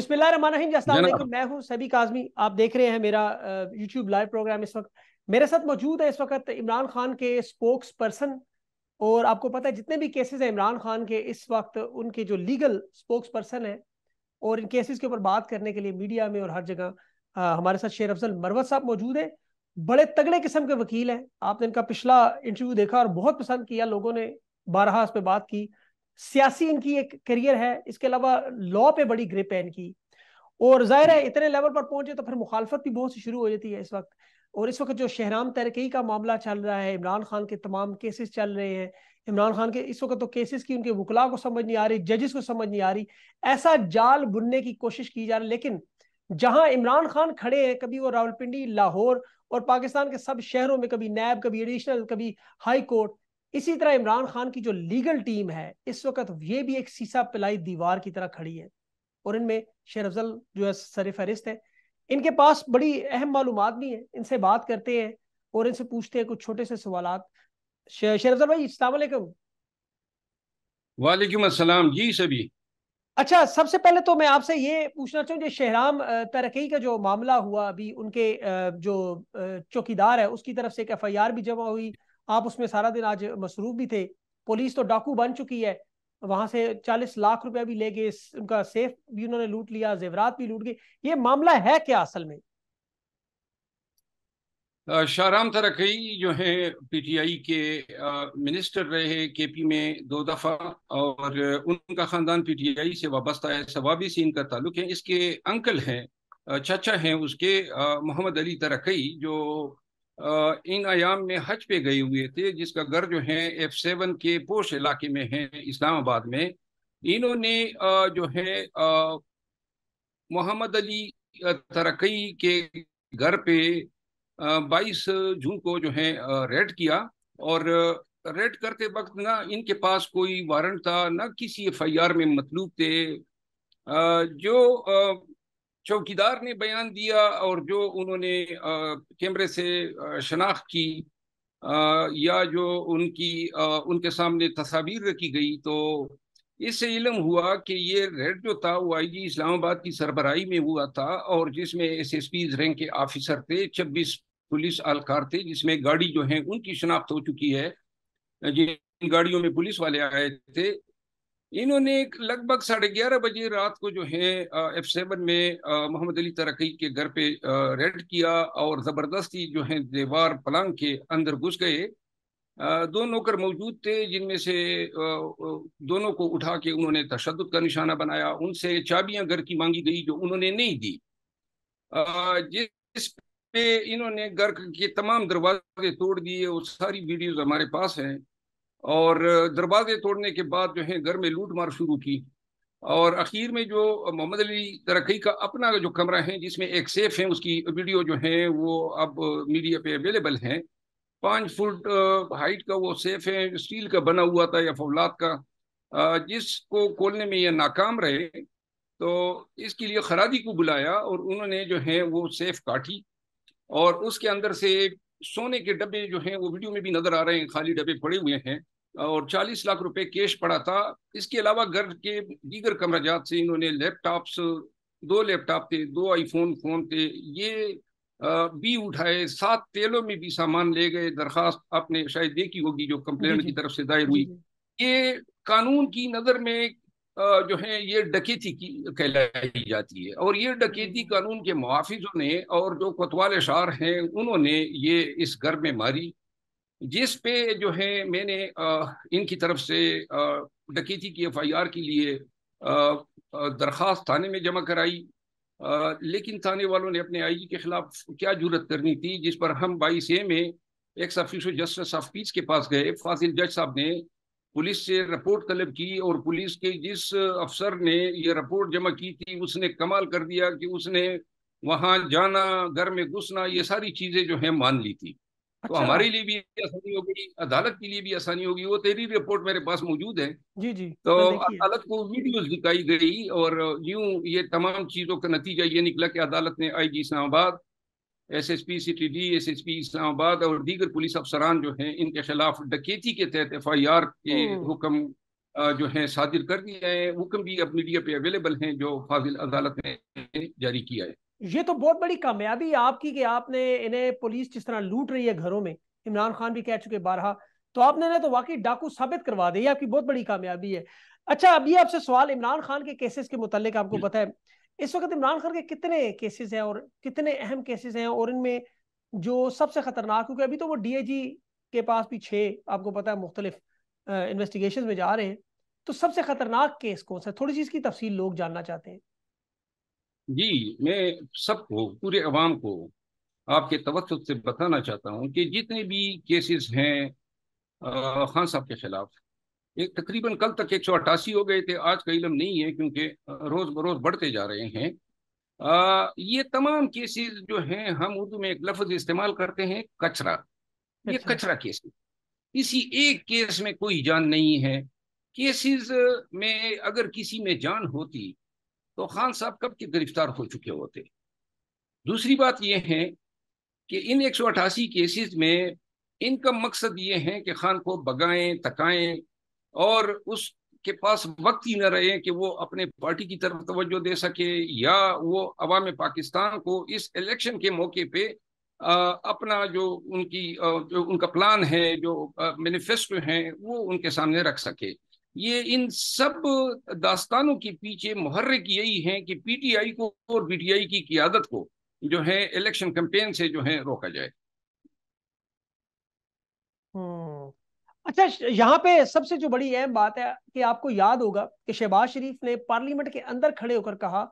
सभी काजमी आप देख रहे हैं मेरा यूट्यूब लाइव प्रोग्राम इस वक्त मेरे साथ मौजूद है इस वक्त इमरान खान के स्पोक्स पर्सन और आपको पता है जितने भी केसेस हैं इमरान खान के इस वक्त उनके जो लीगल स्पोक्स पर्सन है और इन केसेस के ऊपर बात करने के लिए मीडिया में और हर जगह हमारे साथ शेर अफजल मरवत साहब मौजूद है बड़े तगड़े किस्म के वकील हैं आपने इनका पिछला इंटरव्यू देखा और बहुत पसंद किया लोगों ने बारहा उस पर बात की सियासी इनकी एक करियर है इसके अलावा लॉ पे बड़ी ग्रिप है इनकी और जाहिर है इतने लेवल पर पहुंचे तो फिर मुखालफत भी बहुत सी शुरू हो जाती है इस वक्त और इस वक्त जो शहराम तहरकई का मामला चल रहा है इमरान खान के तमाम केसेस चल रहे हैं इमरान खान के इस वक्त तो केसेस की उनके वकला को समझ नहीं आ रही जजेस को समझ नहीं आ रही ऐसा जाल बुनने की कोशिश की जा रही लेकिन जहां इमरान खान खड़े हैं कभी वो रावलपिंडी लाहौर और पाकिस्तान के सब शहरों में कभी नैब कभी एडिशनल कभी हाई कोर्ट इसी तरह इमरान खान की जो लीगल टीम है इस वक्त ये भी एक सीसा पिलाई दीवार की तरह खड़ी है और इनमें शेर अफजल जो है सर फहरिस्त है इनके पास बड़ी अहम मालूम भी है इनसे बात करते हैं और इनसे पूछते हैं कुछ छोटे से सवाल शेर अफजल भाई अलैक्म वालेकुम जी सभी अच्छा सबसे पहले तो मैं आपसे ये पूछना चाहूँ शहराम तरक्की का जो मामला हुआ अभी उनके जो चौकीदार है उसकी तरफ से एक एफ आई आर भी जमा हुई आप उसमें सारा दिन आज मसरूफ भी थे पुलिस तो डाकू बन चुकी है वहां से चालीस लाख रुपया भी ले गए उनका सेफ भी उन्होंने लूट लिया जेवरात भी लूट गए ये मामला है क्या असल में शाहराम तरकई जो है पीटीआई के आ, मिनिस्टर रहे केपी में दो दफ़ा और उनका ख़ानदान पीटीआई से वाबस्ता है सवाबी सीन का ताल्लुक है इसके अंकल हैं चाचा हैं उसके मोहम्मद अली तरकई जो इन आयाम में हज पे गए हुए थे जिसका घर जो है एफ सेवन के पोश इलाके में है इस्लामाबाद में इन्होंने जो है मोहम्मद अली तरक्की के घर पे बाईस जून को जो है रेड किया और रेड करते वक्त ना इनके पास कोई वारंट था ना किसी एफ आई आर में मतलूब थे जो चौकीदार ने बयान दिया और जो उन्होंने कैमरे से शनाख्त की या जो उनकी उनके सामने तस्वीर रखी गई तो इससे इलम हुआ कि ये रेड जो था वो आई जी इस्लामाबाद की सरबराही में हुआ था और जिसमें एस एस पी रैंक के ऑफिसर थे छब्बीस पुलिस अहलकार थे जिसमें गाड़ी जो है उनकी शनाख्त हो चुकी है जिन गाड़ियों में पुलिस वाले आए थे इन्होंने लगभग साढ़े ग्यारह बजे रात को जो है एफ सेवन में मोहम्मद अली तरक्की के घर पे रेड किया और ज़बरदस्ती जो है दीवार पलंग के अंदर घुस गए दो नौकर मौजूद थे जिनमें से दोनों को उठा के उन्होंने तशद का निशाना बनाया उनसे चाबियां घर की मांगी गई जो उन्होंने नहीं दी जिस पे इन्होंने घर के तमाम दरवाजे तोड़ दिए और सारी वीडियोज हमारे पास हैं और दरवाजे तोड़ने के बाद जो है घर में लूट मार शुरू की और आखिर में जो मोहम्मद अली तरक्की का अपना जो कमरा है जिसमें एक सेफ है उसकी वीडियो जो है वो अब मीडिया पे अवेलेबल है पाँच फुट हाइट का वो सेफ है स्टील का बना हुआ था या फौलाद का जिसको खोलने में ये नाकाम रहे तो इसके लिए खरादी को बुलाया और उन्होंने जो है वो सेफ काटी और उसके अंदर से सोने के डब्बे जो हैं वो वीडियो में भी नजर आ रहे हैं खाली डब्बे पड़े हुए हैं और 40 लाख रुपए कैश पड़ा था इसके अलावा घर के दीगर कमराजात से इन्होंने लैपटॉप्स दो लैपटॉप थे दो आईफोन फोन थे ये भी उठाए सात तेलों में भी सामान ले गए दरखास्त आपने शायद देखी होगी जो कंप्लेन की तरफ से दायर हुई ये कानून की नज़र में जो है ये डकैती की कहलाई जाती है और ये डकैती कानून के मुहाफिजों ने और जो कोतवाल शार हैं उन्होंने ये इस घर में मारी जिस पे जो है मैंने इनकी तरफ से डकैती की एफआईआर के लिए दरख्वास्त थाने में जमा कराई लेकिन थाने वालों ने अपने आईजी के खिलाफ क्या जरूरत करनी थी जिस पर हम बाईस ए में ex officio justice of peace के पास गए फाजिल जज साहब ने पुलिस से रिपोर्ट तलब की और पुलिस के जिस अफसर ने ये रिपोर्ट जमा की थी उसने कमाल कर दिया कि उसने वहां जाना घर में घुसना ये सारी चीजें जो है मान ली थी तो अच्छा। तो हमारे लिए भी आसानी हो गई अदालत के लिए भी आसानी होगी वो तेरी रिपोर्ट मेरे पास मौजूद है जी जी तो अदालत को वीडियोज दिखाई गई और यूं ये तमाम चीजों का नतीजा ये निकला कि अदालत ने I G Islamabad S S P C T D S S P Islamabad और दीगर पुलिस अफसरान जो हैं इनके खिलाफ डकेती के तहत एफ आई आर के हुक्म जो है सादिर कर दिया है हुक्म भी अब मीडिया पे अवेलेबल हैं जो फाजिल अदालत ने जारी किया है ये तो बहुत बड़ी कामयाबी आपकी कि आपने इन्हें पुलिस जिस तरह लूट रही है घरों में इमरान खान भी कह चुके बारहा तो आपने ना तो वाकई डाकू साबित करवा दिया आपकी बहुत बड़ी कामयाबी है अच्छा अभी आपसे सवाल इमरान खान के केसेस के मुतालिक आपको पता है इस वक्त इमरान खान के कितने केसेस हैं और कितने अहम केसेस हैं और इनमें जो सबसे खतरनाक क्योंकि अभी तो वो डीएजी के पास भी छह आपको पता है मुख्तलिफ इन्वेस्टिगेशन में जा रहे हैं तो सबसे खतरनाक केस कौन सा थोड़ी सी इसकी तफसील लोग जानना चाहते हैं जी मैं सबको पूरे अवाम को आपके तवसत से बताना चाहता हूँ कि जितने भी केसेस हैं खान साहब के खिलाफ एक तकरीबन कल तक एक हो गए थे आज का इलम नहीं है क्योंकि रोज बरोज बढ़ते जा रहे हैं आ, ये तमाम केसेस जो हैं हम उर्दू में एक लफ्ज इस्तेमाल करते हैं कचरा ये अच्छा। कचरा केसेस इसी एक केस में कोई जान नहीं है केसेस में अगर किसी में जान होती तो खान साहब कब के गिरफ्तार हो चुके होते दूसरी बात यह है कि इन एक केसेस में इनका मकसद ये है कि खान को बगाएं तकाएं और उसके पास वक्त ही न रहे कि वो अपने पार्टी की तरफ तवज्जो दे सके या वो अवाम पाकिस्तान को इस इलेक्शन के मौके पे आ, अपना जो उनकी जो उनका प्लान है जो मैनिफेस्टो है वो उनके सामने रख सके ये इन सब दास्तानों के पीछे मुहर्रिक यही है कि पीटीआई को और बीटीआई की क्यादत को जो है इलेक्शन कैंपेन से जो है रोका जाए अच्छा यहाँ पे सबसे जो बड़ी अहम बात है कि आपको याद होगा कि शहबाज शरीफ ने पार्लियामेंट के अंदर खड़े होकर कहा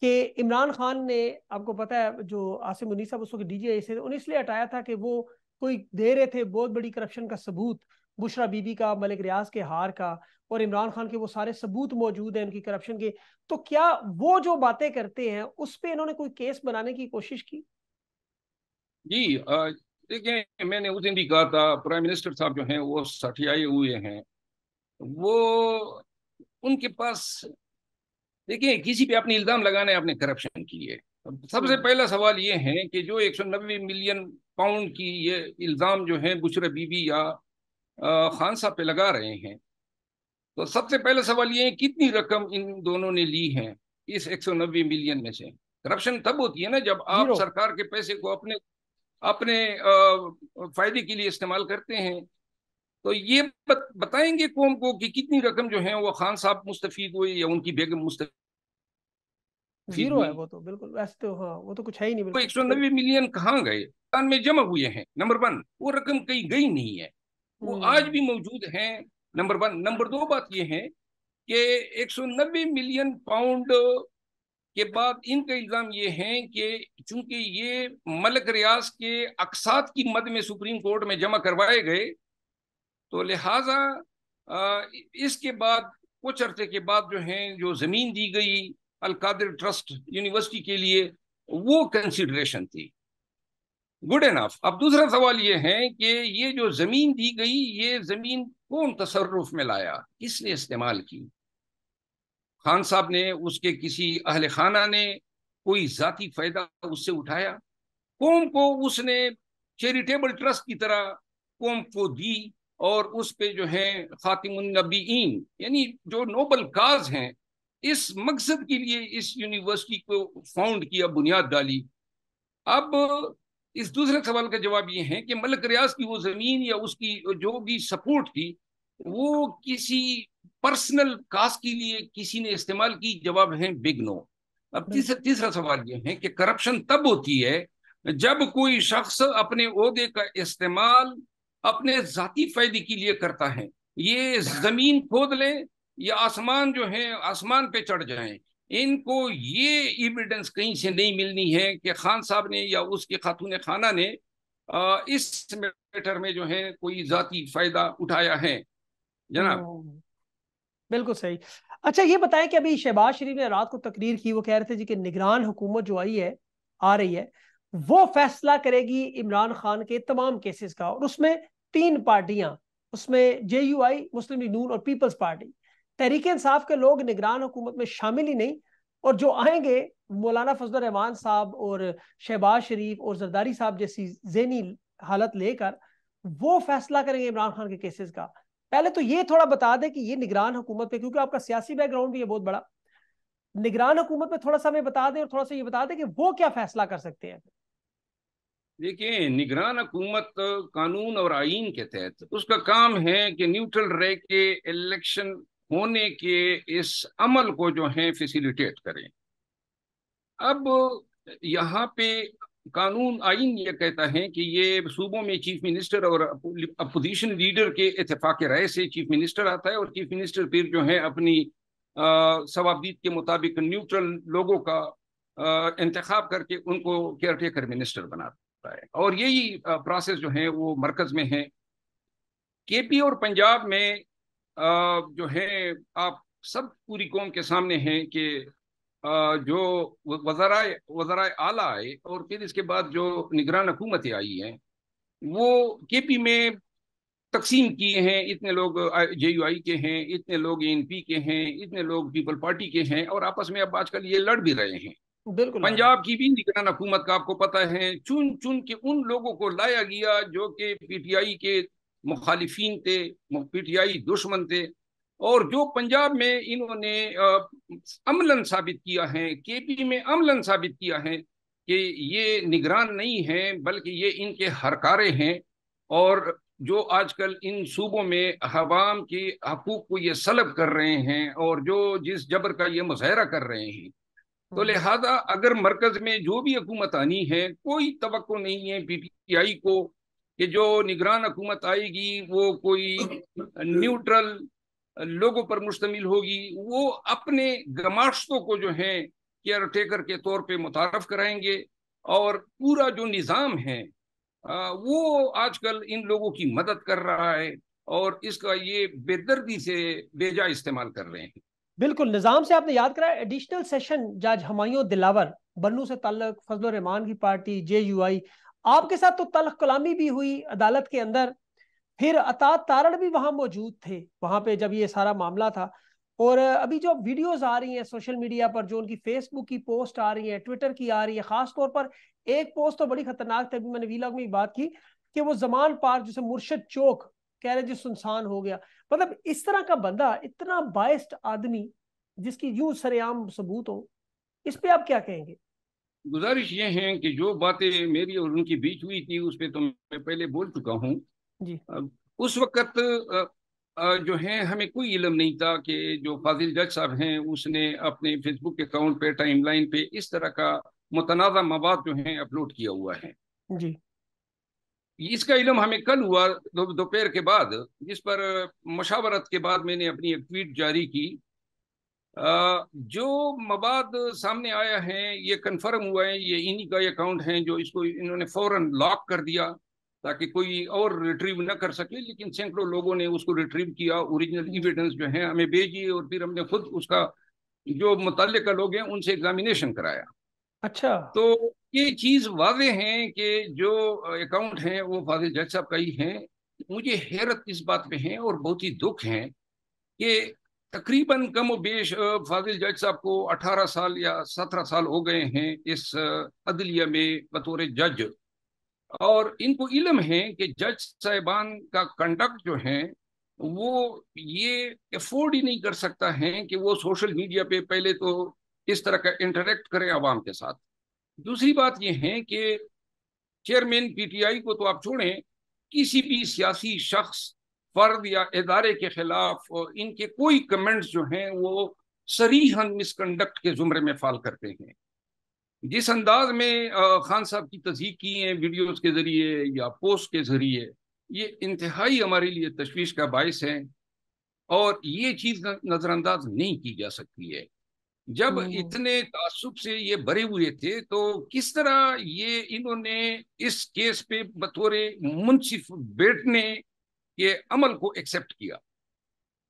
कि इमरान खान ने आपको पता है जो आसिम मुनी साहब उसको डीजे से उन्हें इसलिए हटाया था कि वो कोई दे रहे थे बहुत बड़ी करप्शन का सबूत बुशरा बीबी का मलिक रियाज के हार का और इमरान खान के वो सारे सबूत मौजूद हैं उनकी करप्शन के तो क्या वो जो बातें करते हैं उस पर इन्होंने कोई केस बनाने की कोशिश की जी देखिए मैंने उस दिन भी कहा था प्राइम मिनिस्टर साहब जो हैं वो सठियाए हुए हैं वो उनके पास देखिए किसी पे अपने इल्जाम लगाने आपने करप्शन की है सबसे हम्म। पहला सवाल ये है कि जो नब्बे मिलियन पाउंड की ये इल्ज़ाम जो है बुशरा बीबी या खान साहब पे लगा रहे हैं तो सबसे पहला सवाल ये है कितनी रकम इन दोनों ने ली है इस एक मिलियन में से करप्शन तब होती है ना जब आप सरकार के पैसे को अपने अपने फायदे के लिए इस्तेमाल करते हैं तो ये बत, बताएंगे कौम को कि कितनी रकम जो है वो खान साहब मुस्तफीद हुए या उनकी बेगम मुस्तफ़ जीरो है वो तो बिल्कुल वैसे तो हाँ वो तो कुछ है ही नहीं एक सौ नब्बे मिलियन कहाँ गए में जमा हुए हैं नंबर वन वो रकम कहीं गई नहीं है वो हम्म। आज भी मौजूद हैं नंबर वन नंबर दो बात ये है कि एक सौ नब्बे मिलियन पाउंड के बाद इनका इल्ज़ाम ये है कि चूंकि ये मलक रियाज के अकसात की मद में सुप्रीम कोर्ट में जमा करवाए गए तो लिहाजा इसके बाद कुछ अर्से के बाद जो है जो ज़मीन दी गई अलकादर ट्रस्ट यूनिवर्सिटी के लिए वो कंसिड्रेशन थी गुड एनफ अब दूसरा सवाल ये है कि ये जो ज़मीन दी गई ये ज़मीन कौन तसरुफ में लाया किसने इस्तेमाल की खान साहब ने उसके किसी अहल खाना ने कोई जाती फायदा उससे उठाया कौम को उसने चैरिटेबल ट्रस्ट की तरह कौम को दी और उस पर जो है खातिमनबीन यानी जो नोबल काज हैं इस मकसद के लिए इस यूनिवर्सिटी को फाउंड किया बुनियाद डाली अब इस दूसरे सवाल का जवाब ये है कि मलक रियाज की वो ज़मीन या उसकी जो भी सपोर्ट थी वो किसी पर्सनल कास्ट के लिए किसी ने इस्तेमाल की जवाब है बिग नो अब तीसरा तीसरा सवाल ये है कि करप्शन तब होती है जब कोई शख्स अपने ओहदे का इस्तेमाल अपने जाती फायदे के लिए करता है ये जमीन खोद ले या आसमान जो है आसमान पे चढ़ जाए इनको ये एविडेंस कहीं से नहीं मिलनी है कि खान साहब ने या उसके खातून खाना ने इस मैटर में जो है कोई जाती फायदा उठाया है जनाब हाँ। बिल्कुल सही अच्छा ये बताएं कि अभी शहबाज शरीफ ने रात को तकरीर की वो कह रहे थे जी कि निगरान हुकूमत जो आई है आ रही है वो फैसला करेगी इमरान खान के तमाम केसेस का और उसमें तीन पार्टियां उसमें जे यू आई मुस्लिम लीग नून और पीपल्स पार्टी तहरीक इंसाफ के लोग निगरान हुकूमत में शामिल ही नहीं और जो आएंगे मौलाना फजल रहमान साहब और शहबाज शरीफ और जरदारी साहब जैसी जहनी हालत लेकर वो फैसला करेंगे इमरान खान के केसेस का पहले तो ये थोड़ा बता दें कि ये निगरान हुकूमत पे क्योंकि आपका सियासी बैकग्राउंड भी है बहुत बड़ा निगरान हुकूमत पे थोड़ा सा हमें बता दें और थोड़ा सा ये बता दें कि वो क्या फैसला कर सकते हैं देखिए निगरान हुकूमत कानून और आइन के तहत उसका काम है कि न्यूट्रल रह के इलेक्शन होने के इस अमल को जो है फैसिलिटेट करें अब यहाँ पे कानून आइन ये कहता है कि ये सूबों में चीफ मिनिस्टर और अपोजिशन लीडर के इतफाक राय से चीफ मिनिस्टर आता है और चीफ मिनिस्टर फिर जो है अपनी सवाबदीत के मुताबिक न्यूट्रल लोगों का इंतखब करके उनको केयर टेकर मिनिस्टर बनाता है और यही प्रोसेस जो है वो मरकज में है के पी और पंजाब में आ, जो है आप सब पूरी कौम के सामने हैं कि जो वजरा वजरा आला आए और फिर इसके बाद जो निगरान हुकूमतें आई हैं वो के पी में तकसीम किए हैं इतने लोग जे यू आई के हैं इतने लोग एन पी के हैं इतने लोग पीपल पार्टी के हैं और आपस में अब आजकल ये लड़ भी रहे हैं बिल्कुल पंजाब की भी निगरान हुकूमत का आपको पता है चुन चुन के उन लोगों को लाया गया जो कि पी टी आई के मुखालिफिन थे पी टी आई दुश्मन थे और जो पंजाब में इन्होंने अमलन साबित किया है केपी में अमलन साबित किया है कि ये निगरान नहीं है बल्कि ये इनके हरकारे हैं और जो आजकल इन सूबों में हवाम के हकूक को ये सलब कर रहे हैं और जो जिस जबर का ये मुजाहरा कर रहे हैं तो हम्म। लिहाजा अगर मरकज में जो भी हकूमत आनी है कोई तो नहीं है पी टी आई को कि जो निगरान हकूमत आएगी वो कोई न्यूट्रल लोगों पर मुश्तमिल होगी वो अपने गमाश्तों को जो है केयर टेकर के तौर पे मुतारफ कराएंगे और पूरा जो निज़ाम है वो आजकल इन लोगों की मदद कर रहा है और इसका ये बेदर्दी से बेजा इस्तेमाल कर रहे हैं बिल्कुल निज़ाम से आपने याद कराया एडिशनल सेशन जज हमायूं दिलावर बन्नू से तल्लक फजल रहमान की पार्टी जे यू आई आपके साथ तो तलख कलामी भी हुई अदालत के अंदर फिर अतात तारण भी वहाँ मौजूद थे वहां पे जब ये सारा मामला था और अभी जो वीडियोस आ रही हैं सोशल मीडिया पर जो उनकी फेसबुक की पोस्ट आ रही है ट्विटर की आ रही है खास तौर पर एक पोस्ट तो बड़ी खतरनाक थी अभी मैंने वीलॉग में बात की कि वो जमान पार्क जिसे मुर्शद चौक कह रहे जो सुनसान हो गया मतलब इस तरह का बंदा इतना बाइस्ट आदमी जिसकी यूं सरेआम सबूत हो इस पर आप क्या कहेंगे गुजारिश ये है कि जो बातें मेरी और उनकी बीच हुई थी उस पर तो मैं पहले बोल चुका हूँ जी उस वक्त जो है हमें कोई इलम नहीं था कि जो फाजिल जज साहब हैं उसने अपने फेसबुक अकाउंट पे टाइमलाइन पे इस तरह का मुतनाजा मवाद जो है अपलोड किया हुआ है जी इसका इलम हमें कल हुआ दोपहर के बाद जिस पर मशावरत के बाद मैंने अपनी एक ट्वीट जारी की जो मवाद सामने आया है ये कन्फर्म हुआ है ये इन्हीं का अकाउंट है जो इसको इन्होंने फौरन लॉक कर दिया ताकि कोई और रिट्रीव ना कर सके लेकिन सैकड़ों लोगों ने उसको रिट्रीव किया ओरिजिनल एविडेंस जो है हमें भेजी और फिर हमने खुद उसका जो मुतल लोग हैं उनसे एग्जामिनेशन कराया अच्छा तो ये चीज वादे है कि जो अकाउंट है वो फाजिल जज साहब का ही है मुझे हैरत इस बात पे है और बहुत ही दुख है कि तकरीबन कम बेश फाजिल जज साहब को 18 साल या 17 साल हो गए हैं इस अदलिया में बतौर जज और इनको इलम है कि जज साहिबान का कंडक्ट जो है वो ये अफोर्ड ही नहीं कर सकता है कि वो सोशल मीडिया पे पहले तो इस तरह का इंटरेक्ट करें आवाम के साथ दूसरी बात ये है कि चेयरमैन पीटीआई को तो आप छोड़ें किसी भी सियासी शख्स फर्द या इदारे के खिलाफ इनके कोई कमेंट्स जो हैं वो सरीहन मिसकंडक्ट के जुमरे में फाल करते हैं जिस अंदाज में खान साहब की तस्दीक की है वीडियोस के ज़रिए या पोस्ट के ज़रिए ये इंतहाई हमारे लिए तशवीश का बायस है और ये चीज़ नज़रअंदाज नहीं की जा सकती है जब हम्म। इतने तासुब से ये भरे हुए थे तो किस तरह ये इन्होंने इस केस पे बतौर मुंसिफ बैठने के अमल को एक्सेप्ट किया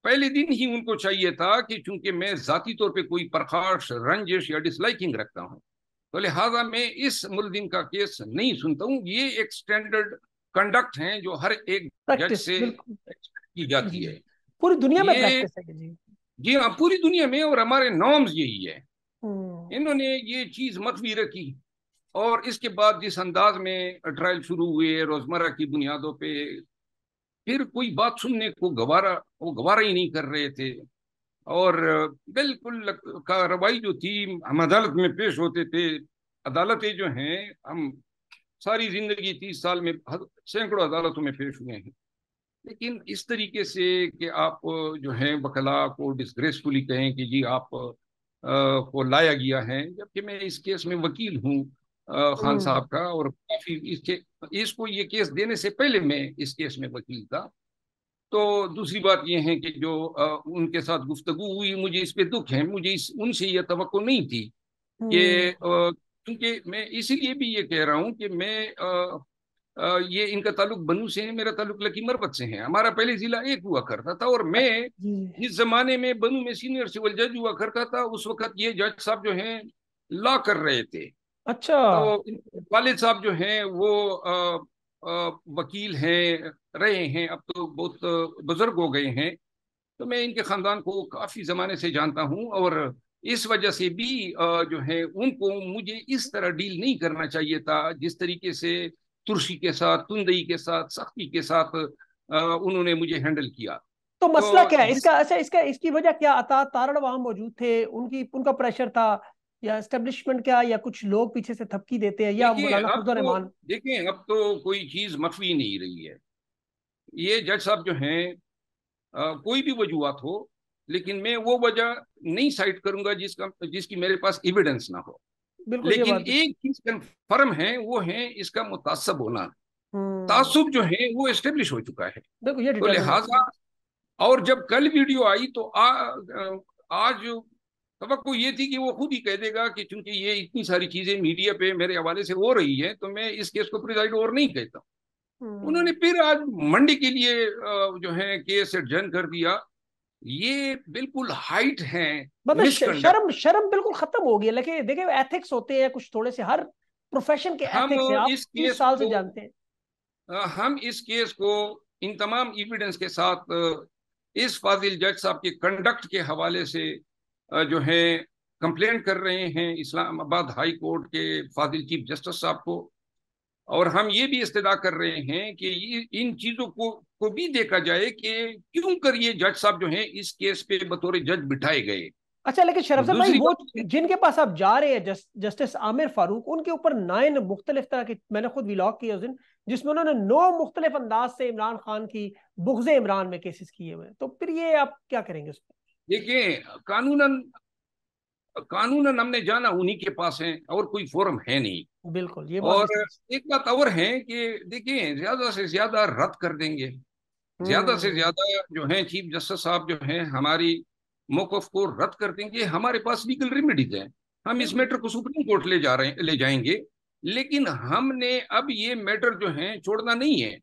पहले दिन ही उनको चाहिए था कि चूंकि मैं ज़ाती तौर पे कोई प्रकाश रंजिश या डिसलाइकिंग रखता हूँ तो लिहाजा मैं इस मुलजिम का केस नहीं सुनता हूँ ये एक स्टैंडर्ड कंडक्ट है जो हर एक जज से की जाती है पूरी दुनिया में जी हाँ पूरी दुनिया में और हमारे नॉर्म्स यही है हम्म। इन्होंने ये चीज मतवी रखी और इसके बाद जिस अंदाज में ट्रायल शुरू हुए रोजमर्रा की बुनियादों पे फिर कोई बात सुनने को गवारा वो गवारा ही नहीं कर रहे थे और बिल्कुल कार्रवाई जो थी हम अदालत में पेश होते थे अदालतें जो हैं हम सारी जिंदगी तीस साल में सैकड़ों अदालतों में पेश हुए हैं लेकिन इस तरीके से कि आप जो हैं वकला को डिस्ग्रेसफुली कहें कि जी आप आ, को लाया गया है जबकि मैं इस केस में वकील हूँ खान हम्म। साहब का और काफी इसके इसको ये केस देने से पहले मैं इस केस में वकील था तो दूसरी बात यह है कि जो उनके साथ गुफ्तगु हुई मुझे इस पे दुख है मुझे इस उनसे यह तो नहीं थी कि हम्म। क्योंकि मैं इसीलिए भी ये कह रहा हूँ कि मैं आ, आ, ये इनका ताल्लुक बनू से है मेरा ताल्लुक लकी मरबत से है हमारा पहले जिला एक हुआ करता था और मैं अच्छा, जिस जमाने में बनू में सीनियर सिविल जज हुआ करता था उस वक्त ये जज साहब जो हैं लॉ कर रहे थे अच्छा तो वालिद साहब जो हैं वो आ, वकील हैं रहे हैं अब तो बहुत बुजुर्ग हो गए हैं तो मैं इनके ख़ानदान को काफ़ी ज़माने से जानता हूँ और इस वजह से भी जो है उनको मुझे इस तरह डील नहीं करना चाहिए था जिस तरीके से तुर्सी के साथ तुंदई के साथ सख्ती के साथ उन्होंने मुझे हैंडल किया तो मसला तो, क्या है इसका अच्छा इसका इसकी वजह क्या आता तारण वहां मौजूद थे उनकी उनका प्रेशर था या एस्टेब्लिशमेंट क्या या कुछ लोग पीछे से थपकी देते हैं या मौलाना तो देखें अब तो कोई चीज मफी नहीं रही है ये जज साहब जो हैं कोई भी वजूहत हो लेकिन मैं वो वजह नहीं साइड करूंगा जिसका जिसकी मेरे पास एविडेंस ना हो लेकिन एक चीज कंफर्म है वो है इसका मुतासब होना हम्म। तासुब जो है वो एस्टेब्लिश हो चुका है देखो ये तो लिहाजा और जब कल वीडियो आई तो आ, आज तो ये थी कि वो खुद ही कह देगा कि चूंकि ये इतनी सारी चीजें मीडिया पे मेरे हवाले से हो रही है तो मैं इस केस को प्रिजाइड ओवर नहीं कहता हम्म। उन्होंने फिर आज मंडी के लिए जो है केस एडजन कर दिया ये बिल्कुल हाइट है मतलब शर्म शर्म बिल्कुल खत्म हो गया लेकिन देखिए एथिक्स होते हैं कुछ थोड़े से हर प्रोफेशन के हम इस केस साल से जानते हैं हम इस केस को इन तमाम एविडेंस के साथ इस फाजिल जज साहब के कंडक्ट के हवाले से जो है कंप्लेन कर रहे हैं इस्लामाबाद हाई कोर्ट के फाजिल चीफ जस्टिस साहब को और हम ये भी इस्तः कर रहे हैं कि इन चीज़ों को को भी देखा जाए कि क्यों कर ये जज साहब जो हैं इस केस पे बतौर जज बिठाए गए अच्छा लेकिन शरफ साहब भाई वो जिनके पास आप जा रहे हैं जस, जस्टिस आमिर फारूक उनके ऊपर नाइन मुख्तलिफ तरह के मैंने खुद विलॉग किया उस दिन जिसमें उन्होंने नौ मुख्तलिफ अंदाज से इमरान खान की बुगज इमरान में केसेस किए हुए तो फिर ये आप क्या करेंगे उसमें देखिए कानूनन कानूनन हमने जाना उन्हीं के पास है और कोई फोरम है नहीं बिल्कुल ये और तो एक बात और है कि देखिए ज्यादा से ज्यादा रद्द कर देंगे ज्यादा से हम्म। ज्यादा जो है चीफ जस्टिस साहब जो है हमारी मौकफ को रद्द कर देंगे हमारे पास लीगल रेमेडीज है हम इस मैटर को सुप्रीम कोर्ट ले जा रहे हैं ले जाएंगे लेकिन हमने अब ये मैटर जो है छोड़ना नहीं है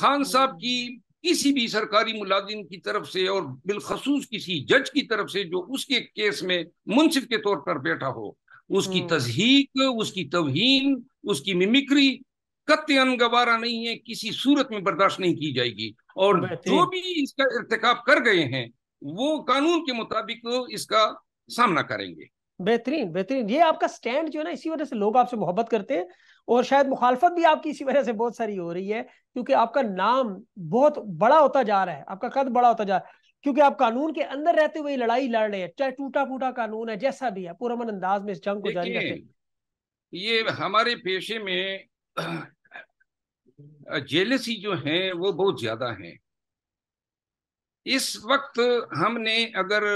खान साहब की किसी भी सरकारी मुलाजिम की तरफ से और बिलखसूस किसी जज की तरफ से जो उसके केस में मुनसिफ के तौर पर बैठा हो उसकी हम्म। तजहीक उसकी तवहीन उसकी मिमिक्री कत्न गवारा नहीं है किसी सूरत में बर्दाश्त नहीं की जाएगी और जो भी इसका इरतकब कर गए हैं वो कानून के मुताबिक इसका सामना करेंगे बेहतरीन बेहतरीन ये आपका स्टैंड जो है ना इसी वजह से लोग आपसे मोहब्बत करते हैं और शायद मुखालफत भी आपकी इसी वजह से बहुत सारी हो रही है क्योंकि आपका नाम बहुत बड़ा होता जा रहा है आपका कद बड़ा होता जा रहा है क्योंकि आप कानून के अंदर रहते हुए लड़ाई लड़ रहे हैं चाहे टूटा फूटा कानून है जैसा भी है मन अंदाज में इस जंग को जारी रखें ये हमारे पेशे में जेलसी जो है वो बहुत ज्यादा है इस वक्त हमने अगर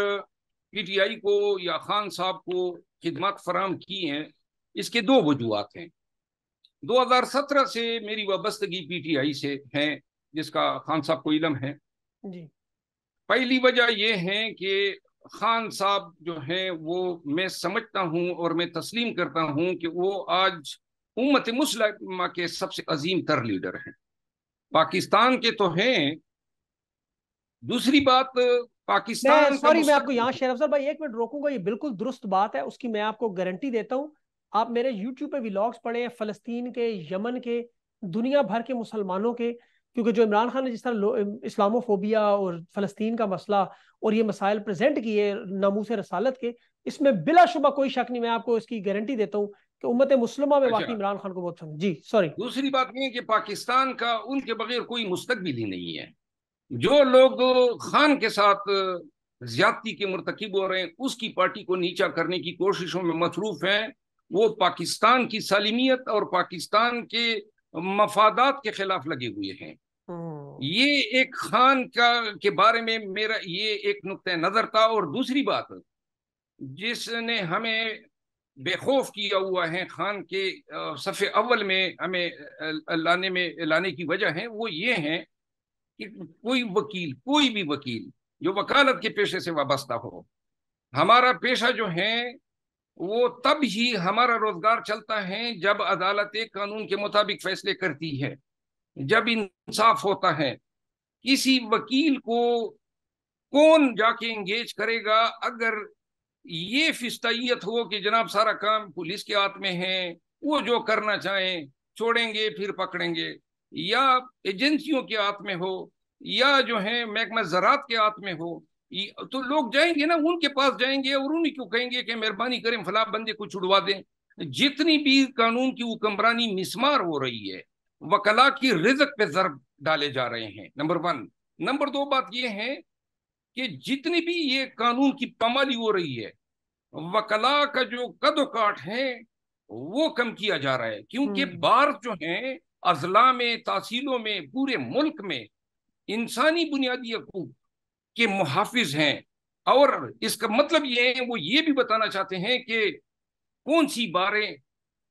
पीटीआई को या खान साहब को खिदमत फराम की हैं इसके दो वजूहत हैं 2017 से मेरी वाबस्तगी पीटीआई से है जिसका खान साहब को इलम है जी पहली वजह यह है कि खान साहब जो हैं वो मैं समझता हूँ और मैं तस्लीम करता हूँ कि वो आज उम्मत मुस्लिमा के सबसे अजीम तर लीडर हैं पाकिस्तान के तो हैं दूसरी बात पाकिस्तान सॉरी मैं आपको यहाँ शेर सर भाई एक मिनट रोकूंगा ये बिल्कुल दुरुस्त बात है उसकी मैं आपको गारंटी देता हूँ आप मेरे यूट्यूब पे व्लॉग्स पढ़े फ़लस्तीन के यमन के दुनिया भर के मुसलमानों के क्योंकि जो इमरान खान ने जिस तरह इस्लामोफोबिया और फ़लस्तीन का मसला और ये मसाइल प्रेजेंट किए नामूस रसालत के इसमें बिलाशुबा कोई शक नहीं मैं आपको इसकी गारंटी देता हूँ कि उम्मत मुस्लिमा में अच्छा। वाकई इमरान खान को बहुत समझ जी सॉरी दूसरी बात यह कि पाकिस्तान का उनके बगैर कोई मुस्तबिल ही नहीं है जो लोग खान के साथ ज्यादती के मरतकब हो रहे हैं उसकी पार्टी को नीचा करने की कोशिशों में मसरूफ हैं वो पाकिस्तान की सालिमियत और पाकिस्तान के मफादात के खिलाफ लगे हुए हैं हम्म। ये एक खान का के बारे में मेरा ये एक नुक़ नज़र था और दूसरी बात जिसने हमें बेखौफ किया हुआ है खान के सफ़े अव्वल में हमें लाने में लाने की वजह है वो ये है कि कोई वकील कोई भी वकील जो वकालत के पेशे से वाबस्ता हो हमारा पेशा जो है वो तब ही हमारा रोजगार चलता है जब अदालतें कानून के मुताबिक फैसले करती है जब इंसाफ होता है किसी वकील को कौन जाके इंगेज करेगा अगर ये फिस्तियत हो कि जनाब सारा काम पुलिस के हाथ में है वो जो करना चाहें छोड़ेंगे फिर पकड़ेंगे या एजेंसियों के हाथ में हो या जो है महकमा ज़रात के हाथ में हो तो लोग जाएंगे ना उनके पास जाएंगे और उन्हीं क्यों कहेंगे कि मेहरबानी करें फला बंदे को छुड़वा दें जितनी भी कानून की हुक्मरानी मिसमार हो रही है वकला की रिजक पे जरब डाले जा रहे हैं नंबर वन नंबर दो बात यह है कि जितनी भी ये कानून की पमाली हो रही है वकला का जो कद काट है वो कम किया जा रहा है क्योंकि हम्म। बार जो है अजला में तहसीलों में पूरे मुल्क में इंसानी बुनियादी हकूक के मुहाफिज हैं और इसका मतलब ये है वो ये भी बताना चाहते हैं कि कौन सी बारें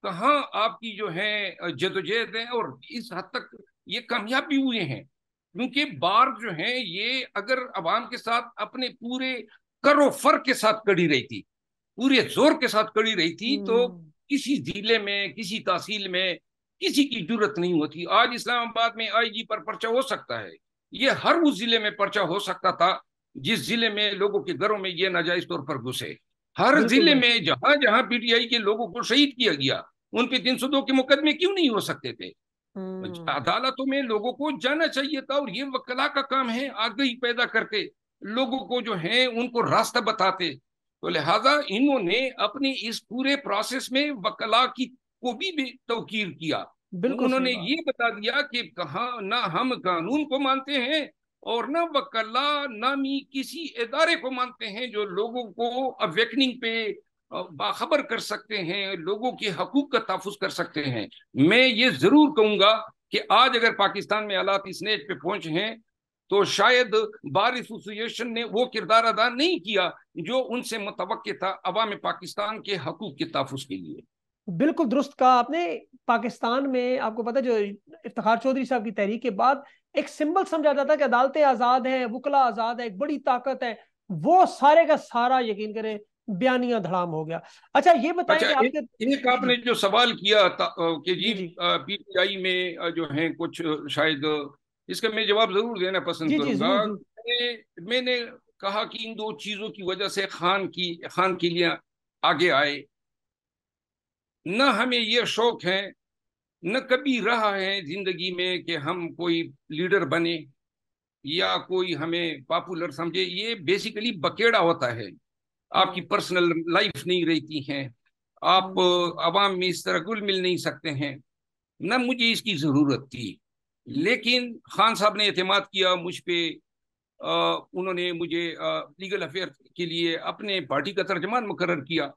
कहाँ आपकी जो है जदोजहद है और इस हद तक ये कामयाब भी हुए हैं क्योंकि बार जो है ये अगर अवाम के साथ अपने पूरे करो फर के साथ कड़ी रही थी पूरे जोर के साथ कड़ी रही थी तो हम्म। किसी जिले में किसी तहसील में किसी की जरूरत नहीं होती आज इस्लामाबाद में आईजी पर पर्चा हो सकता है ये हर उस जिले में पर्चा हो सकता था जिस जिले में लोगों के घरों में ये नाजायज तौर पर घुसे हर जिले में जहां जहां पीटीआई के लोगों को शहीद किया गया उन पे तीन सौ दो के मुकदमे क्यों नहीं हो सकते थे हम्म। अदालतों में लोगों को जाना चाहिए था और ये वकला का काम है आगे ही पैदा करते लोगों को जो है उनको रास्ता बताते तो लिहाजा इन्होंने अपने इस पूरे प्रोसेस में वकला की को भी, भी तोकीर किया तो बिल्कुल उन्होंने ये बता दिया कि कहा ना हम कानून को मानते हैं और ना वकला नामी किसी इदारे को मानते हैं जो लोगों को अवेकनिंग पे बाखबर कर सकते हैं लोगों के हकूक का तहफुज कर सकते हैं मैं ये ज़रूर कहूँगा कि आज अगर पाकिस्तान में आलात इस नेट पे पहुंचे हैं तो शायद बार एसोसिएशन ने वो किरदार अदा नहीं किया जो उनसे मुतव था अवाम पाकिस्तान के हकूक के तहफ़ के लिए बिल्कुल दुरुस्त कहा आपने पाकिस्तान में आपको पता जो इफ्तार चौधरी साहब की तहरीक के बाद एक सिंबल समझा जाता है कि अदालतें आज़ाद हैं वकला आज़ाद है एक बड़ी ताकत है वो सारे का सारा यकीन करें बयानिया धड़ाम हो गया अच्छा ये बताएं अच्छा, आपके एक आपने जो सवाल किया कि जी, जी पीटीआई में जो है कुछ शायद इसका मैं जवाब जरूर देना पसंद करूंगा मैंने कहा कि इन दो चीजों की वजह से खान की खान के लिए आगे आए न हमें ये शौक है न कभी रहा है जिंदगी में कि हम कोई लीडर बने या कोई हमें पॉपुलर समझे ये बेसिकली बकेड़ा होता है आपकी पर्सनल लाइफ नहीं रहती है आप हम्म। आवाम में इस तरह गुल मिल नहीं सकते हैं न मुझे इसकी ज़रूरत थी हम्म। लेकिन खान साहब ने अहतमाद किया मुझ पर उन्होंने मुझे लीगल अफेयर के लिए अपने पार्टी का तर्जमान मुकर किया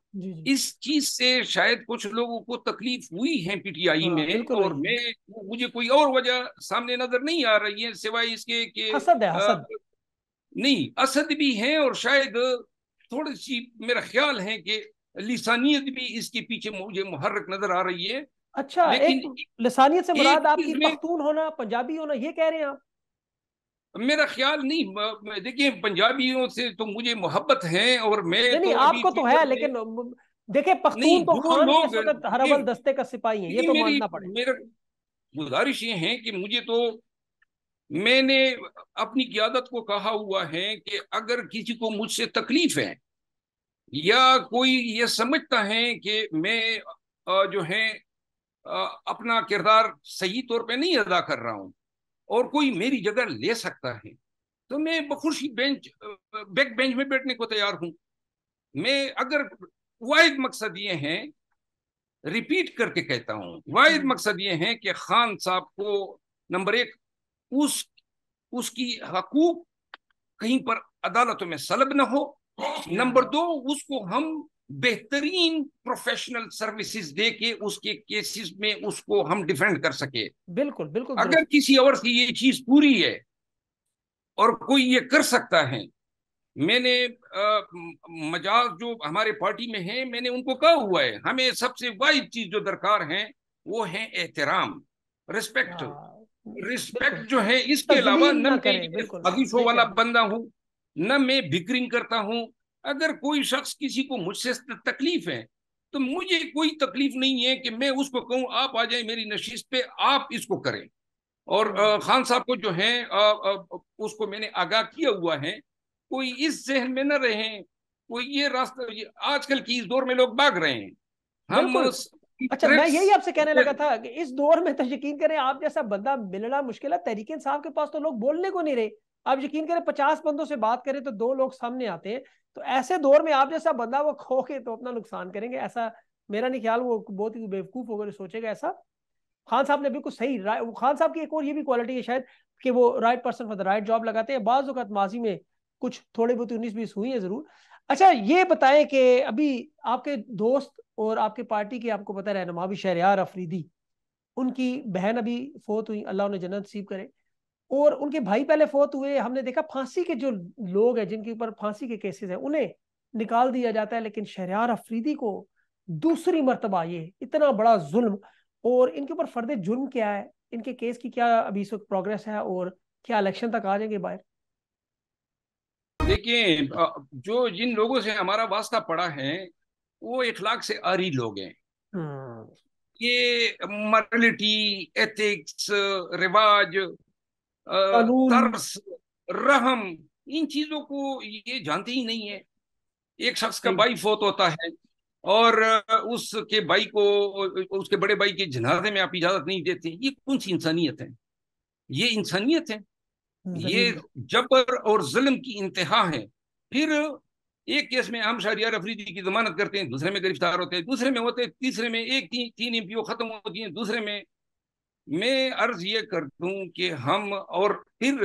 इस चीज से शायद कुछ लोगों को तकलीफ हुई है पीटीआई हाँ, में और मैं मुझे कोई और वजह सामने नजर नहीं आ रही है सिवाय इसके के असद है, असद। नहीं असद भी है और शायद थोड़ी सी मेरा ख्याल है कि लिसानियत भी इसके पीछे मुझे मुहर्रक नजर आ रही है अच्छा लेकिन एक, लिसानियत से मुराद आपकी होना पंजाबी होना ये कह रहे हैं आप मेरा ख्याल नहीं देखिए पंजाबियों से तो मुझे मोहब्बत है और मैं नहीं, तो आपको तो है लेकिन देखिए पख्तून तो खान लोग दस्ते का सिपाही है ये तो मानना पड़ेगा मेरा गुजारिश ये है कि मुझे तो मैंने अपनी क्यादत को कहा हुआ है कि अगर किसी को मुझसे तकलीफ है या कोई ये समझता है कि मैं जो है अपना किरदार सही तौर पे नहीं अदा कर रहा हूँ और कोई मेरी जगह ले सकता है तो मैं बखुशी बेंच बैक बेंच में बैठने को तैयार हूं मैं अगर वाहिद मकसद ये है रिपीट करके कहता हूं वायद हम्म। मकसद ये है कि खान साहब को नंबर एक उस उसकी हकूक कहीं पर अदालतों में सलब न हो हम्म। नंबर दो उसको हम बेहतरीन प्रोफेशनल सर्विसेज दे के उसके केसेस में उसको हम डिफेंड कर सके बिल्कुल बिल्कुल अगर किसी और की ये चीज पूरी है और कोई ये कर सकता है मैंने मजाक जो हमारे पार्टी में है मैंने उनको कहा हुआ है हमें सबसे वाइज चीज जो दरकार है वो है एहतराम रिस्पेक्ट हाँ, रिस्पेक्ट जो है इसके अलावा न मैं अजीशों वाला बंदा हूँ न मैं बिकरिंग करता हूँ अगर कोई शख्स किसी को मुझसे तकलीफ है तो मुझे कोई तकलीफ नहीं है कि मैं उसको कहूँ आप आ जाए मेरी नशीस पे आप इसको करें और हम्म। खान साहब को जो है उसको मैंने आगाह किया हुआ है कोई इस जहन में न रहे कोई ये रास्ता आजकल की इस दौर में लोग भाग रहे हैं हम अच्छा मैं यही आपसे कहने लगा था कि इस दौर में तो यकीन करें आप जैसा बंदा मिलना मुश्किल है तहरीक साहब के पास तो लोग बोलने को नहीं रहे आप यकीन करें पचास बंदों से बात करें तो दो लोग सामने आते हैं तो ऐसे दौर में आप जैसा बंदा वो खो के तो अपना नुकसान करेंगे ऐसा मेरा नहीं ख्याल वो बहुत ही बेवकूफ़ होकर सोचेगा ऐसा खान साहब ने बिल्कुल सही खान साहब की एक और ये भी क्वालिटी है शायद कि वो right person for the right job लगाते हैं बाज़ अवत माजी में कुछ थोड़ी बहुत उन्नीस बीस हुई है ज़रूर अच्छा ये बताएं कि अभी आपके दोस्त और आपके पार्टी के आपको पता है रहनुमा भी शहरियार अफरीदी उनकी बहन अभी फोत हुई अल्लाह उन्हें जन्नत सीब करे और उनके भाई पहले फौत हुए हमने देखा फांसी के जो लोग हैं जिनके ऊपर फांसी के केसेस हैं उन्हें निकाल दिया जाता है लेकिन शहरियार अफरीदी को दूसरी मरतबा ये इतना बड़ा जुल्म और इनके ऊपर फर्द जुर्म क्या है इनके केस की क्या अभी इस प्रोग्रेस है और क्या इलेक्शन तक आ जाएंगे बाहर देखिए जो जिन लोगों से हमारा वास्ता पड़ा है वो इखलाक से आरी लोग हैं हम्म। ये मॉरलिटी एथिक्स रिवाज तरस रहम इन चीजों को ये जानते ही नहीं है एक शख्स का भाई फोत होता है और उसके भाई को उसके बड़े भाई के जनाजे में आप इजाजत नहीं देते ये कौन सी इंसानियत है ये इंसानियत है ये जबर और जुल्म की इंतहा है फिर एक केस में हम शहरियार अफरीदी की जमानत करते हैं दूसरे में गिरफ्तार होते हैं दूसरे में होते हैं तीसरे में एक ती, तीन एम खत्म होती है दूसरे में मैं अर्ज ये कर दूं कि हम और फिर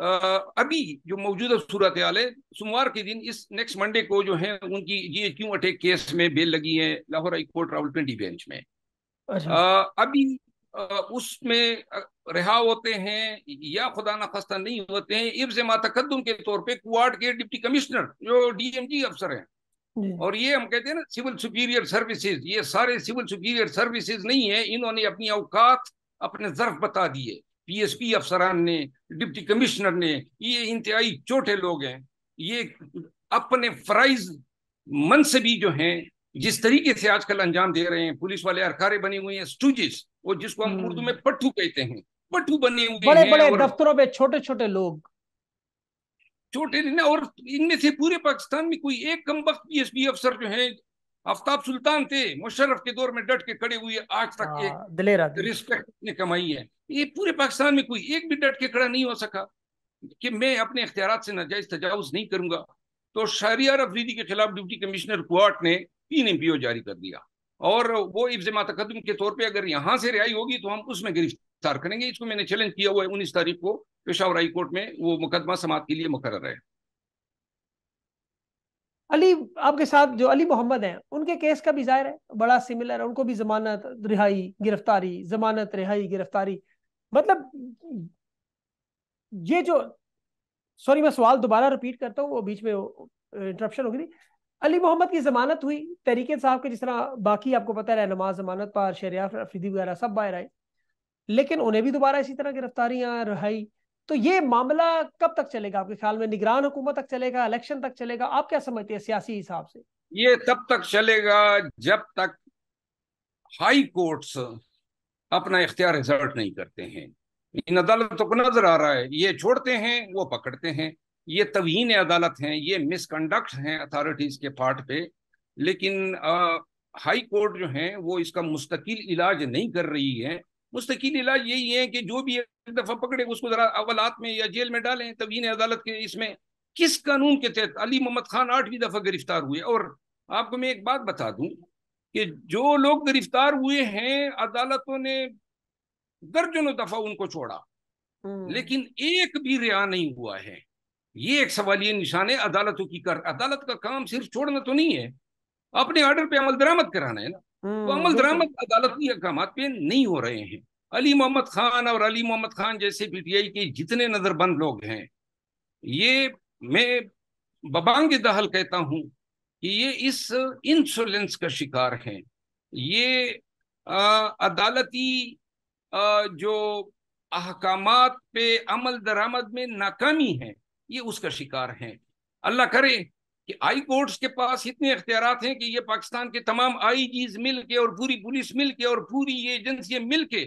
आ, अभी जो मौजूदा सूरत हाल है सोमवार के दिन इस नेक्स्ट मंडे को जो है उनकी ये क्यों अटैक केस में बेल लगी है Lahore high court Rawalpindi bench में आ, अच्छा। अभी उसमें रिहा होते हैं या खुदा ना खस्ता नहीं होते हैं इब्ज मातकदम के तौर पे कुआट के डिप्टी कमिश्नर जो डीएमजी अफसर हैं और ये हम कहते हैं ना सिविल सुपीरियर सर्विसेज ये सारे सिविल सुपीरियर सर्विसेज नहीं है इन्होंने अपनी अवकात अपने जर्फ बता दिए पीएसपी अफसरान ने डिप्टी कमिश्नर ने ये इंतहाई छोटे लोग हैं ये अपने फराइज भी जो हैं जिस तरीके से आजकल अंजाम दे रहे हैं पुलिस वाले अरकारे बने हुए हैं स्टूजिस और जिसको हम हम्म। उर्दू में पट्टू कहते हैं पट्टू बने हुए बड़े बड़े दफ्तरों में छोटे छोटे लोग छोटे दिन और इनमें से पूरे पाकिस्तान में कोई एक कम वक्त पी एस पी अफसर जो है आफ्ताब सुल्तान थे मुशर्रफ के दौर में डट के खड़े हुए आज तक आ, हाँ, एक रिस्पेक्ट ने कमाई है ये पूरे पाकिस्तान में कोई एक भी डट के खड़ा नहीं हो सका कि मैं अपने अख्तियार से नाजायज तजावज नहीं करूंगा तो शहरियार अफरीदी के खिलाफ डिप्टी कमिश्नर कोर्ट ने तीन एम पी ओ जारी कर दिया और वो इब्ज तकदम के तौर पर अगर यहाँ से रिहाई होगी तो हम उसमें गिरफ्तार विस्तार करेंगे इसको मैंने चैलेंज किया हुआ है उन्नीस तारीख को पेशावर हाई कोर्ट में वो मुकदमा समाप्त के लिए मुकर है अली आपके साथ जो अली मोहम्मद हैं उनके केस का भी जाहिर है बड़ा सिमिलर है उनको भी जमानत रिहाई गिरफ्तारी जमानत रिहाई गिरफ्तारी मतलब ये जो सॉरी मैं सवाल दोबारा रिपीट करता हूँ वो बीच में इंटरप्शन होगी अली मोहम्मद की जमानत हुई तरीके साहब के जिस तरह बाकी आपको पता है नमाज जमानत पर शेरिया अफरीदी वगैरह सब बाहर आए लेकिन उन्हें भी दोबारा इसी तरह गिरफ्तारियां रिहाई तो ये मामला कब तक चलेगा आपके ख्याल में निगरान हुकूमत तक चलेगा इलेक्शन तक चलेगा आप क्या समझते हैं सियासी हिसाब से ये तब तक चलेगा जब तक हाई कोर्ट्स अपना इख्तियार रिजर्ट नहीं करते हैं इन अदालतों को नजर आ रहा है ये छोड़ते हैं वो पकड़ते हैं ये तवहीन अदालत हैं ये मिसकंडक्ट हैं अथॉरिटीज के पार्ट पे लेकिन आ, हाई कोर्ट जो है वो इसका मुस्तकिल इलाज नहीं कर रही है मुस्तकिल इलाज यही है कि जो भी एक दफ़ा पकड़े उसको ज़रा अवलात में या जेल में डालें तवीन अदालत के इसमें किस कानून के तहत अली मोहम्मद खान आठवीं दफ़ा गिरफ्तार हुए और आपको मैं एक बात बता दूं कि जो लोग गिरफ्तार हुए हैं अदालतों ने दर्जनों दफ़ा उनको छोड़ा हम्म। लेकिन एक भी रिहा नहीं हुआ है ये एक ये निशान है अदालतों की कर अदालत का काम सिर्फ छोड़ना तो नहीं है अपने ऑर्डर पे अमल दरामद कराना है ना हाँ, तो अमल दरामद अदालती अहकाम पे नहीं हो रहे हैं अली मोहम्मद खान और अली मोहम्मद खान जैसे पीटीआई के जितने नजरबंद लोग हैं ये मैं बबांग दहल कहता हूँ कि ये इस इंसुलेंस का शिकार हैं ये आ, अदालती आ, जो अहकाम पे अमल दरामद में नाकामी है ये उसका शिकार हैं अल्लाह करे कि आई कोर्ट्स के पास इतने अख्तियार हैं कि ये पाकिस्तान के तमाम आई जीज मिल के और पूरी पुलिस मिल के और पूरी ये एजेंसियां मिल के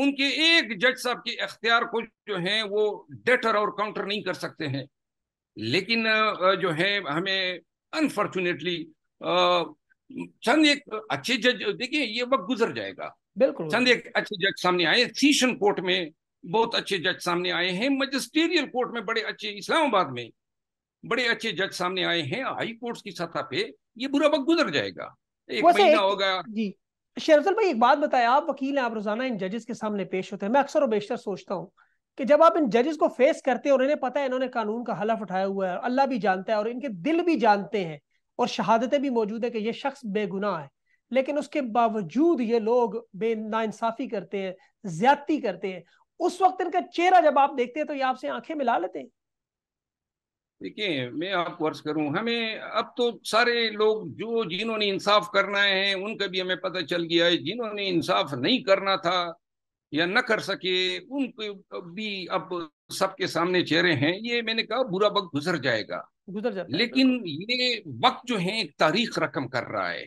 उनके एक जज साहब के अख्तियार को जो है वो डेटर और काउंटर नहीं कर सकते हैं लेकिन जो है हमें अनफॉर्चुनेटली चंद एक अच्छे जज देखिए ये वक्त गुजर जाएगा बिल्कुल चंद एक अच्छे जज सामने आए सीशन कोर्ट में बहुत अच्छे जज सामने आए हैं मजिस्टेरियल कोर्ट में बड़े अच्छे इस्लामाबाद में बड़े अच्छे जज सामने आए हैं हाई कोर्ट की सतह पे ये बुरा वक्त गुजर जाएगा एक महीना होगा जी शेरफल भाई एक बात बताए आप वकील हैं आप रोजाना इन जजेस के सामने पेश होते हैं मैं अक्सर और बेशतर सोचता हूँ कि जब आप इन जजेस को फेस करते हैं और इन्हें पता है इन्होंने कानून का हलफ उठाया हुआ है और अल्लाह भी जानता है और इनके दिल भी जानते हैं और शहादतें भी मौजूद है कि ये शख्स बेगुनाह है लेकिन उसके बावजूद ये लोग बे नाइंसाफी करते हैं ज्यादती करते हैं उस वक्त इनका चेहरा जब आप देखते हैं तो ये आपसे आंखें मिला लेते हैं देखिए मैं आपको अर्ज करूं हमें अब तो सारे लोग जो जिन्होंने इंसाफ करना है उनका भी हमें पता चल गया है जिन्होंने इंसाफ नहीं करना था या न कर सके उनके भी अब सबके सामने चेहरे हैं ये मैंने कहा बुरा वक्त गुजर जाएगा गुजर जाएगा लेकिन ये वक्त जो है एक तारीख रकम कर रहा है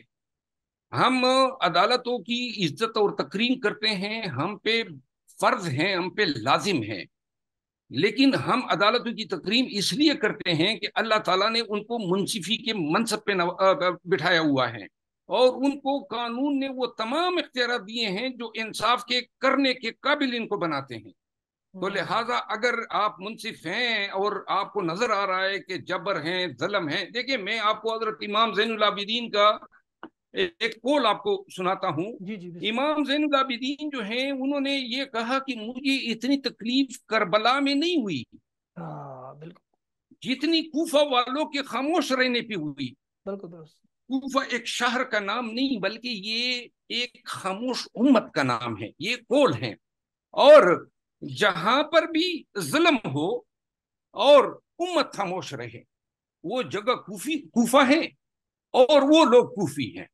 हम अदालतों की इज्जत और तकरीम करते हैं हम पे फर्ज है हम पे लाजिम है लेकिन हम अदालतों की तकरीम इसलिए करते हैं कि अल्लाह ताला ने उनको मुनसिफी के मनसब पे बिठाया हुआ है और उनको कानून ने वो तमाम इख्तियार दिए हैं जो इंसाफ के करने के काबिल इनको बनाते हैं तो हम्म। लिहाजा अगर आप मुनसिफ हैं और आपको नजर आ रहा है कि जबर हैं जलम हैं देखिए मैं आपको हजरत इमाम जैनलाबिदीन का एक कोल आपको सुनाता हूँ इमाम जैन आबिदीन जो हैं उन्होंने ये कहा कि मुझे इतनी तकलीफ करबला में नहीं हुई जितनी कूफा वालों के खामोश रहने पे हुई बिल्कुल कूफा एक शहर का नाम नहीं बल्कि ये एक खामोश उम्मत का नाम है ये कोल है और जहां पर भी जुल्म हो और उम्मत खामोश रहे वो जगह कूफी कूफा है और वो लोग कूफी हैं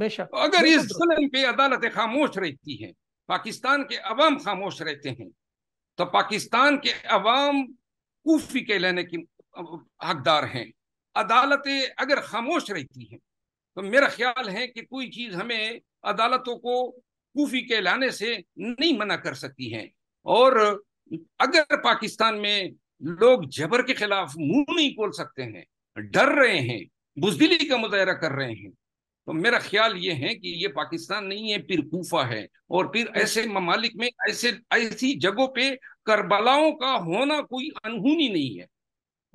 बेशक तो अगर इस जुल्म पे अदालतें खामोश रहती हैं पाकिस्तान के अवाम खामोश रहते हैं तो पाकिस्तान के अवाम कूफी लेने की हकदार हैं अदालतें अगर खामोश रहती हैं तो मेरा ख्याल है कि कोई चीज़ हमें अदालतों को कूफी लाने से नहीं मना कर सकती है और अगर पाकिस्तान में लोग जबर के खिलाफ मुंह नहीं खोल सकते हैं डर रहे हैं बुजदिली का मुजाहरा कर रहे हैं तो मेरा ख्याल ये है कि ये पाकिस्तान नहीं है फिर कूफा है और फिर हम्म। ऐसे ममालिक में ऐसे ऐसी जगहों पे करबलाओं का होना कोई अनहोनी नहीं है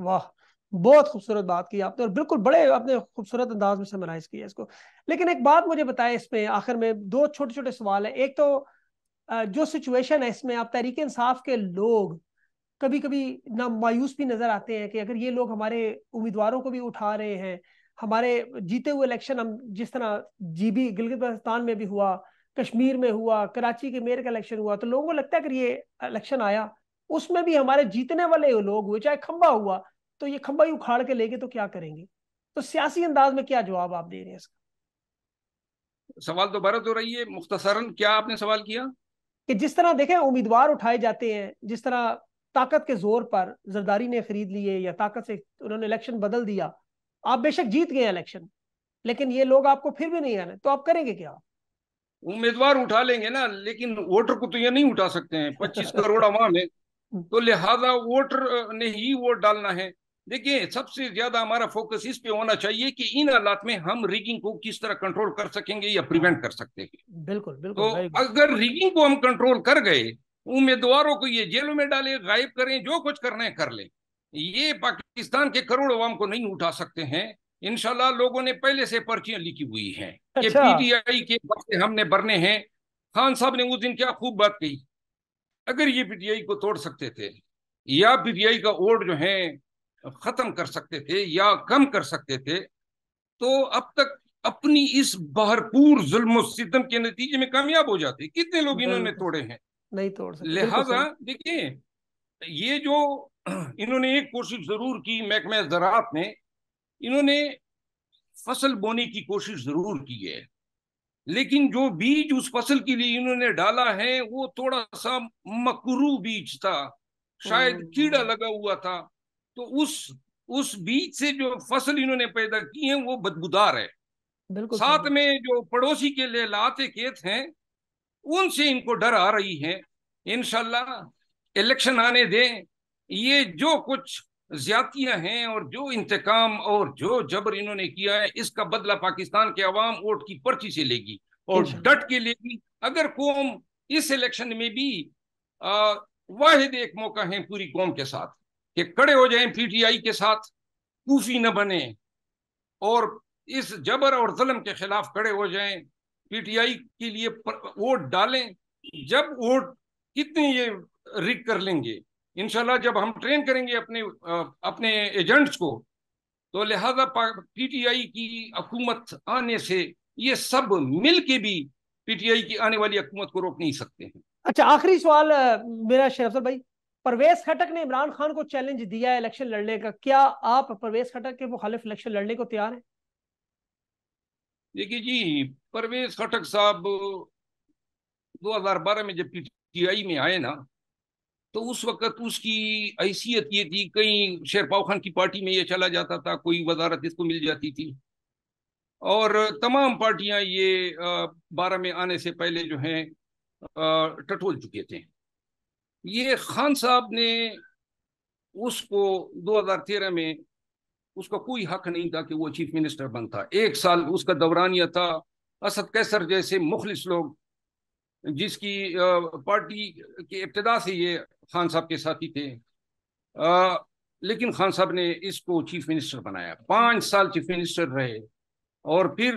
वाह बहुत खूबसूरत बात की आपने और बिल्कुल बड़े आपने खूबसूरत अंदाज में समराइज किया इसको लेकिन एक बात मुझे बताएं इसमें आखिर में दो छोटे छोटे सवाल है एक तो जो सिचुएशन है इसमें आप तहरीक इंसाफ के लोग कभी कभी ना मायूस भी नजर आते हैं कि अगर ये लोग हमारे उम्मीदवारों को भी उठा रहे हैं हमारे जीते हुए इलेक्शन हम जिस तरह जीबी गिलगित बल्तिस्तान में भी हुआ कश्मीर में हुआ कराची के मेयर का इलेक्शन हुआ तो लोगों को लगता है कि ये इलेक्शन आया उसमें भी हमारे जीतने वाले लोग हुए चाहे खंबा हुआ तो ये खंबा ही उखाड़ के लेके तो क्या करेंगे तो सियासी अंदाज में क्या जवाब आप दे रहे हैं इसका सवाल दोबारा तो रही है मुख्तसरन क्या आपने सवाल किया कि जिस तरह देखें उम्मीदवार उठाए जाते हैं जिस तरह ताकत के जोर पर जरदारी ने खरीद लिए या ताकत से उन्होंने इलेक्शन बदल दिया आप बेशक जीत गए इलेक्शन लेकिन ये लोग आपको फिर भी नहीं आने तो आप करेंगे क्या उम्मीदवार उठा लेंगे ना लेकिन वोटर को तो ये नहीं उठा सकते हैं पच्चीस करोड़ अवाम है तो लिहाजा वोटर ने ही वोट डालना है देखिए सबसे ज्यादा हमारा फोकस इस पे होना चाहिए कि इन हालात में हम रिगिंग को किस तरह कंट्रोल कर सकेंगे या प्रिवेंट कर सकते हैं बिल्कुल बिल्कुल तो अगर रिगिंग को हम कंट्रोल कर गए उम्मीदवारों को ये जेलों में डालें गायब करें जो कुछ करना है कर लें ये पाकिस्तान के करोड़ अवाम को नहीं उठा सकते हैं इनशाला लोगों ने पहले से पर्चियां लिखी हुई हैं कि अच्छा। पीटीआई के बच्चे हमने भरने हैं खान साहब ने उस दिन क्या खूब बात कही अगर ये पीटीआई को तोड़ सकते थे या पीटीआई का वोट जो है खत्म कर सकते थे या कम कर सकते थे तो अब तक अपनी इस भरपूर जुल्म के नतीजे में कामयाब हो जाते कितने लोग इन्होंने तोड़े हैं नहीं तोड़ लिहाजा देखिए ये जो इन्होंने एक कोशिश जरूर की महकमा ज़रात ने इन्होंने फसल बोने की कोशिश जरूर की है लेकिन जो बीज उस फसल के लिए इन्होंने डाला है वो थोड़ा सा मकरू बीज था शायद हम्म। कीड़ा लगा हुआ था तो उस उस बीज से जो फसल इन्होंने पैदा की है वो बदबूदार है साथ में जो पड़ोसी के लिए लाते खेत हैं उनसे इनको डर आ रही है इनशाला इलेक्शन आने दें ये जो कुछ ज्यादतियां हैं और जो इंतकाम और जो जबर इन्होंने किया है इसका बदला पाकिस्तान के अवाम वोट की पर्ची से लेगी और डट के लेगी अगर कौम इस इलेक्शन में भी वाहिद एक मौका है पूरी कौम के साथ कि कड़े हो जाएं पीटीआई के साथ कूफी न बने और इस जबर और जुलम के खिलाफ खड़े हो जाएं पीटीआई के लिए वोट डालें जब वोट कितनी ये रिक कर लेंगे इनशाला जब हम ट्रेन करेंगे अपने अपने एजेंट्स को तो लिहाजा पीटीआई की हकूमत आने से ये सब मिल के भी पीटीआई की आने वाली हकूमत को रोक नहीं सकते हैं अच्छा आखिरी सवाल मेरा शेर भाई परवेज खटक ने इमरान खान को चैलेंज दिया है इलेक्शन लड़ने का क्या आप परवेज खटक के मुखालिफ इलेक्शन लड़ने को तैयार हैं देखिए जी परवेज खटक साहब 2012 में जब पीटीआई में आए ना तो उस वक्त उसकी हैसियत ये थी कहीं शेरपाव खान की पार्टी में ये चला जाता था कोई वजारत इसको मिल जाती थी और तमाम पार्टियां ये बारह में आने से पहले जो हैं टटोल चुके थे ये खान साहब ने उसको 2013 में उसका कोई हक नहीं था कि वो चीफ मिनिस्टर बनता एक साल उसका दौरान यह था असद कैसर जैसे मुखलिस लोग जिसकी पार्टी के इब्तदा से ये खान साहब के साथी थे आ, लेकिन खान साहब ने इसको चीफ मिनिस्टर बनाया पाँच साल चीफ मिनिस्टर रहे और फिर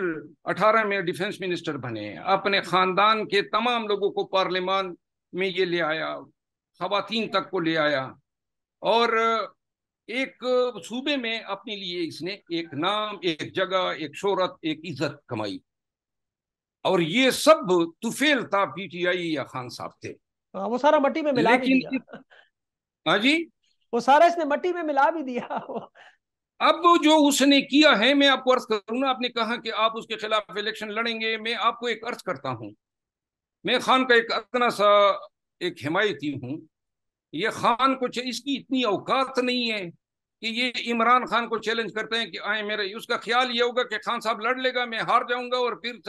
अठारह में डिफेंस मिनिस्टर बने अपने खानदान के तमाम लोगों को पार्लियामान में ये ले आया खातन तक को ले आया और एक सूबे में अपने लिए इसने एक नाम एक जगह एक शोहरत एक इज्जत कमाई और ये सब तुफेल था पीटीआई या खान साहब थे हाँ, वो सारा मट्टी में मिला भी दिया हाँ जी वो सारा इसने मट्टी में मिला भी दिया अब जो उसने किया है मैं आपको अर्ज करूं ना आपने कहा कि आप उसके खिलाफ इलेक्शन लड़ेंगे मैं आपको एक अर्ज करता हूं मैं खान का एक अपना सा एक हिमायती हूं ये खान को इसकी इतनी औकात नहीं है कि ये इमरान खान को चैलेंज करते हैं कि आए मेरे उसका ख्याल ये होगा कि खान साहब लड़ लेगा मैं हार जाऊंगा और फिर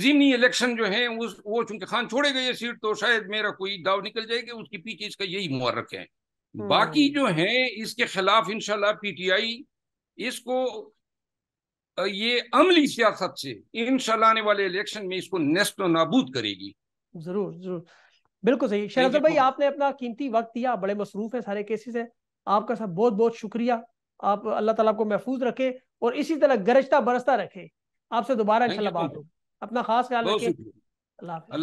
जिमनी इलेक्शन जो है उस वो चूंकि खान छोड़े ये सीट तो शायद मेरा कोई दाव निकल जाएगा उसके पीछे इसका यही मुहर्रक है बाकी हम्म। जो है इसके खिलाफ इनशाला आई इसको ये अमली सियासत से इनशाला आने वाले इलेक्शन में इसको नेस्त नाबूद करेगी जरूर जरूर बिल्कुल सही शहजाद भाई तो- आपने अपना कीमती वक्त दिया बड़े मसरूफ है सारे केसेस है आपका सब बहुत बहुत शुक्रिया आप अल्लाह ताला को महफूज रखे और इसी तरह गरजता बरसता रखे आपसे दोबारा इंशाल्लाह बात होगी अपना खास ख्याल रखिए अल्लाह